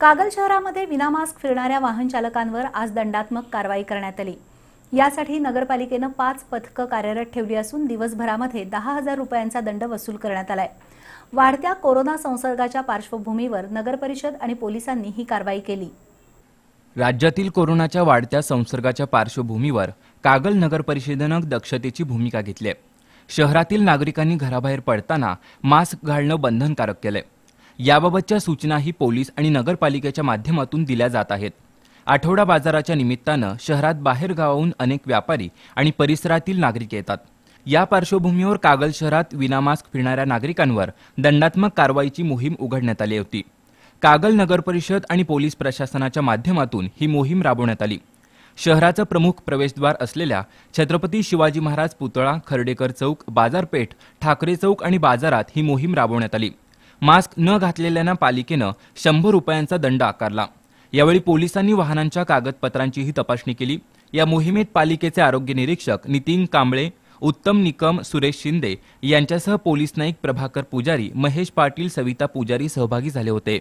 कागल शहरामध्ये विनामास्क फिरणाऱ्या वाहन चालकांवर आज दंडात्मक कारवाई करण्यात आली यासाठी नगरपालिकेनं पाच पथकं कार्यरत ठेवली असून दिवसभरामध्ये दहा हजार रुपयांचा दंड वसूल करण्यात आलाय वाढत्या कोरोना संसर्गाच्या पार्श्वभूमीवर नगरपरिषद आणि पोलिसांनी ही कारवाई केली राज्यातील कोरोनाच्या वाढत्या संसर्गाच्या पार्श्वभूमीवर कागल नगर परिषदेनं दक्षतेची भूमिका घेतली शहरातील नागरिकांनी घराबाहेर पडताना मास्क घालणं बंधनकारक केलंय याबाबतच्या सूचनाही पोलीस आणि नगरपालिकेच्या माध्यमातून दिल्या जात आहेत आठवडा बाजाराच्या निमित्तानं शहरात बाहेर गावाहून अनेक व्यापारी आणि परिसरातील नागरिक येतात या पार्श्वभूमीवर कागल शहरात विनामास्क फिरणाऱ्या नागरिकांवर दंडात्मक कारवाईची मोहीम उघडण्यात आली होती कागल नगर परिषद आणि पोलीस प्रशासनाच्या माध्यमातून ही मोहीम राबवण्यात आली शहराचं प्रमुख प्रवेशद्वार असलेल्या छत्रपती शिवाजी महाराज पुतळा खर्डेकर चौक बाजारपेठ ठाकरे चौक आणि बाजारात ही मोहीम राबवण्यात आली मास्क न घातलेल्यांना पालिकेनं शंभर रुपयांचा दंड आकारला यावेळी पोलिसांनी वाहनांच्या कागदपत्रांचीही तपासणी केली या मोहिमेत पालिकेचे आरोग्य निरीक्षक नितीन कांबळे उत्तम निकम सुरेश शिंदे यांच्यासह पोलीस नाईक प्रभाकर पुजारी महेश पाटील सविता पुजारी सहभागी झाले होते